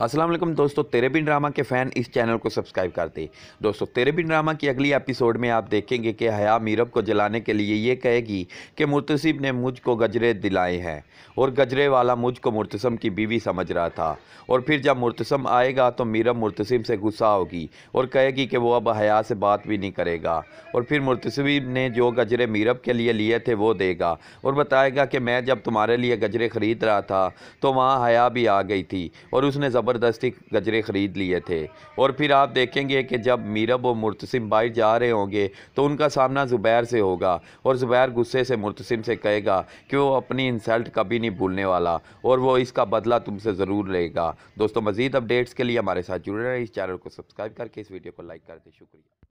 अस्सलाम वालेकुम दोस्तों तेरे बिन ड्रामा के फ़ैन इस चैनल को सब्सक्राइब कर दें दोस्तों तेरे बिन ड्रामा की अगली एपिसोड में आप देखेंगे कि हया मीरब को जलाने के लिए ये कहेगी कि मुर्तसिब ने मुझको गजरे दिलाए हैं और गजरे वाला मुझको मुर्तसम की बीवी समझ रहा था और फिर जब मुर्तसम आएगा तो मीरब मुर्तसिम से गुस्सा होगी और कहेगी कि वो अब हया से बात भी नहीं करेगा और फिर मुर्तसिब ने जो गजरे मीरब के लिए लिए थे वो देगा और बताएगा कि मैं जब तुम्हारे लिए गजरे ख़रीद रहा था तो वहाँ हया भी आ गई थी और उसने ज़बरदस्ती गजरे ख़रीद लिए थे और फिर आप देखेंगे कि जब मीरब और मुर्तसिम बाहर जा रहे होंगे तो उनका सामना ज़ुबैर से होगा और ज़ुबैर गुस्से से मुर्तसिम से कहेगा कि वो अपनी इंसल्ट कभी नहीं भूलने वाला और वो इसका बदला तुमसे ज़रूर लेगा दोस्तों मज़ीद अपडेट्स के लिए हमारे साथ जुड़े रहें इस चैनल को सब्सक्राइब करके इस वीडियो को लाइक कर दें शुक्रिया